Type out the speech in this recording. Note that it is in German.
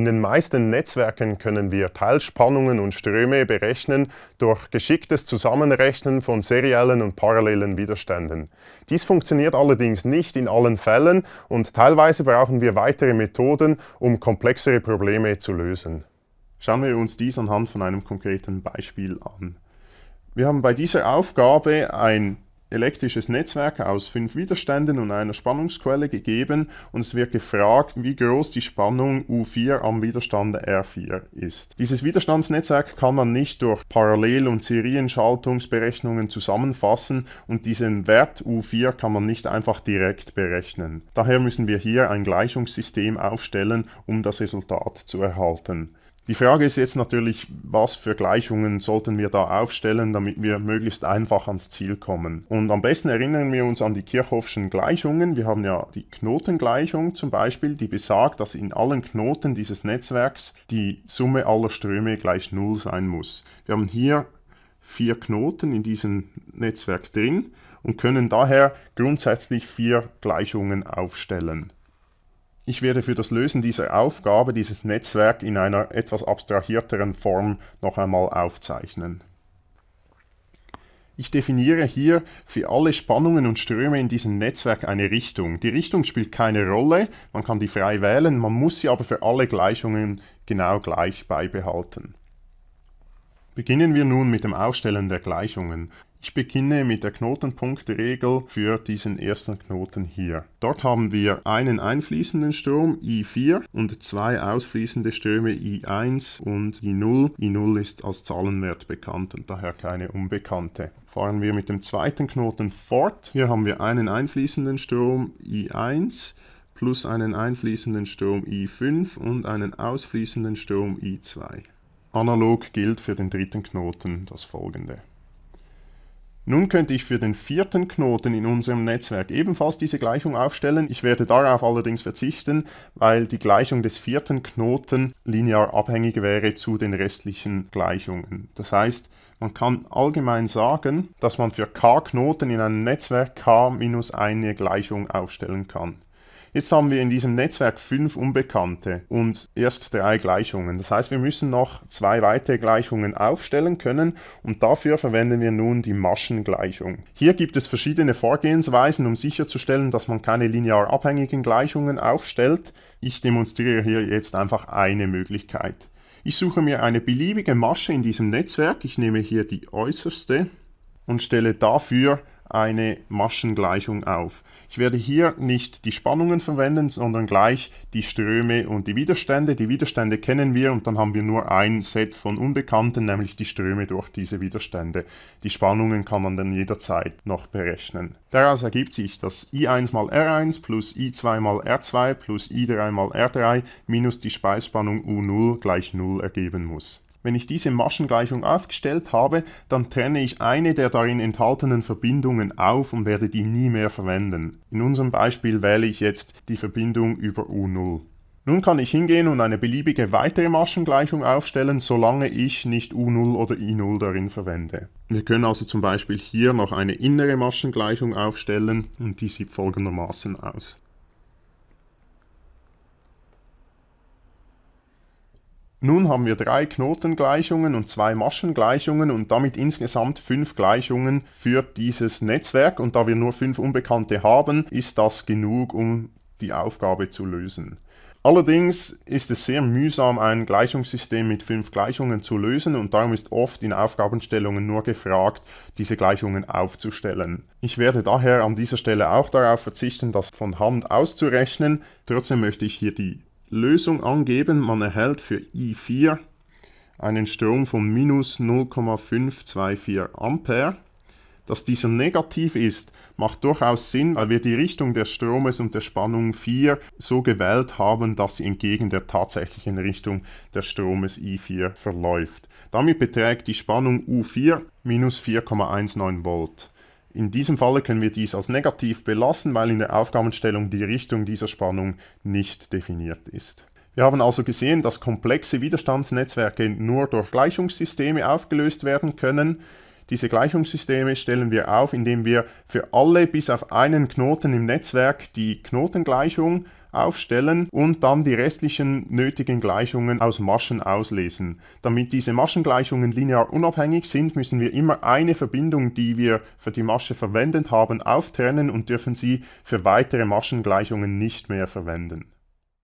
In den meisten Netzwerken können wir Teilspannungen und Ströme berechnen durch geschicktes Zusammenrechnen von seriellen und parallelen Widerständen. Dies funktioniert allerdings nicht in allen Fällen und teilweise brauchen wir weitere Methoden, um komplexere Probleme zu lösen. Schauen wir uns dies anhand von einem konkreten Beispiel an. Wir haben bei dieser Aufgabe ein elektrisches Netzwerk aus fünf Widerständen und einer Spannungsquelle gegeben und es wird gefragt, wie groß die Spannung U4 am Widerstand R4 ist. Dieses Widerstandsnetzwerk kann man nicht durch Parallel- und Serienschaltungsberechnungen zusammenfassen und diesen Wert U4 kann man nicht einfach direkt berechnen. Daher müssen wir hier ein Gleichungssystem aufstellen, um das Resultat zu erhalten. Die Frage ist jetzt natürlich, was für Gleichungen sollten wir da aufstellen, damit wir möglichst einfach ans Ziel kommen. Und am besten erinnern wir uns an die Kirchhoffschen Gleichungen. Wir haben ja die Knotengleichung zum Beispiel, die besagt, dass in allen Knoten dieses Netzwerks die Summe aller Ströme gleich Null sein muss. Wir haben hier vier Knoten in diesem Netzwerk drin und können daher grundsätzlich vier Gleichungen aufstellen. Ich werde für das Lösen dieser Aufgabe dieses Netzwerk in einer etwas abstrahierteren Form noch einmal aufzeichnen. Ich definiere hier für alle Spannungen und Ströme in diesem Netzwerk eine Richtung. Die Richtung spielt keine Rolle, man kann die frei wählen, man muss sie aber für alle Gleichungen genau gleich beibehalten. Beginnen wir nun mit dem Ausstellen der Gleichungen. Ich beginne mit der Knotenpunktregel für diesen ersten Knoten hier. Dort haben wir einen einfließenden Strom I4 und zwei ausfließende Ströme I1 und I0. I0 ist als Zahlenwert bekannt und daher keine Unbekannte. Fahren wir mit dem zweiten Knoten fort. Hier haben wir einen einfließenden Strom I1 plus einen einfließenden Strom I5 und einen ausfließenden Strom I2. Analog gilt für den dritten Knoten das folgende. Nun könnte ich für den vierten Knoten in unserem Netzwerk ebenfalls diese Gleichung aufstellen. Ich werde darauf allerdings verzichten, weil die Gleichung des vierten Knoten linear abhängig wäre zu den restlichen Gleichungen. Das heißt, man kann allgemein sagen, dass man für k Knoten in einem Netzwerk k minus eine Gleichung aufstellen kann. Jetzt haben wir in diesem Netzwerk fünf Unbekannte und erst drei Gleichungen. Das heißt, wir müssen noch zwei weitere Gleichungen aufstellen können und dafür verwenden wir nun die Maschengleichung. Hier gibt es verschiedene Vorgehensweisen, um sicherzustellen, dass man keine linear abhängigen Gleichungen aufstellt. Ich demonstriere hier jetzt einfach eine Möglichkeit. Ich suche mir eine beliebige Masche in diesem Netzwerk. Ich nehme hier die äußerste und stelle dafür eine Maschengleichung auf. Ich werde hier nicht die Spannungen verwenden, sondern gleich die Ströme und die Widerstände. Die Widerstände kennen wir und dann haben wir nur ein Set von Unbekannten, nämlich die Ströme durch diese Widerstände. Die Spannungen kann man dann jederzeit noch berechnen. Daraus ergibt sich, dass I1 mal R1 plus I2 mal R2 plus I3 mal R3 minus die Speisspannung U0 gleich 0 ergeben muss. Wenn ich diese Maschengleichung aufgestellt habe, dann trenne ich eine der darin enthaltenen Verbindungen auf und werde die nie mehr verwenden. In unserem Beispiel wähle ich jetzt die Verbindung über U0. Nun kann ich hingehen und eine beliebige weitere Maschengleichung aufstellen, solange ich nicht U0 oder I0 darin verwende. Wir können also zum Beispiel hier noch eine innere Maschengleichung aufstellen und die sieht folgendermaßen aus. Nun haben wir drei Knotengleichungen und zwei Maschengleichungen und damit insgesamt fünf Gleichungen für dieses Netzwerk. Und da wir nur fünf Unbekannte haben, ist das genug, um die Aufgabe zu lösen. Allerdings ist es sehr mühsam, ein Gleichungssystem mit fünf Gleichungen zu lösen und darum ist oft in Aufgabenstellungen nur gefragt, diese Gleichungen aufzustellen. Ich werde daher an dieser Stelle auch darauf verzichten, das von Hand auszurechnen. Trotzdem möchte ich hier die Lösung angeben. Man erhält für I4 einen Strom von minus 0,524 Ampere. Dass dieser negativ ist, macht durchaus Sinn, weil wir die Richtung des Stromes und der Spannung 4 so gewählt haben, dass sie entgegen der tatsächlichen Richtung des Stromes I4 verläuft. Damit beträgt die Spannung U4 minus 4,19 Volt. In diesem Falle können wir dies als negativ belassen, weil in der Aufgabenstellung die Richtung dieser Spannung nicht definiert ist. Wir haben also gesehen, dass komplexe Widerstandsnetzwerke nur durch Gleichungssysteme aufgelöst werden können. Diese Gleichungssysteme stellen wir auf, indem wir für alle bis auf einen Knoten im Netzwerk die Knotengleichung aufstellen und dann die restlichen nötigen Gleichungen aus Maschen auslesen. Damit diese Maschengleichungen linear unabhängig sind, müssen wir immer eine Verbindung, die wir für die Masche verwendet haben, auftrennen und dürfen sie für weitere Maschengleichungen nicht mehr verwenden.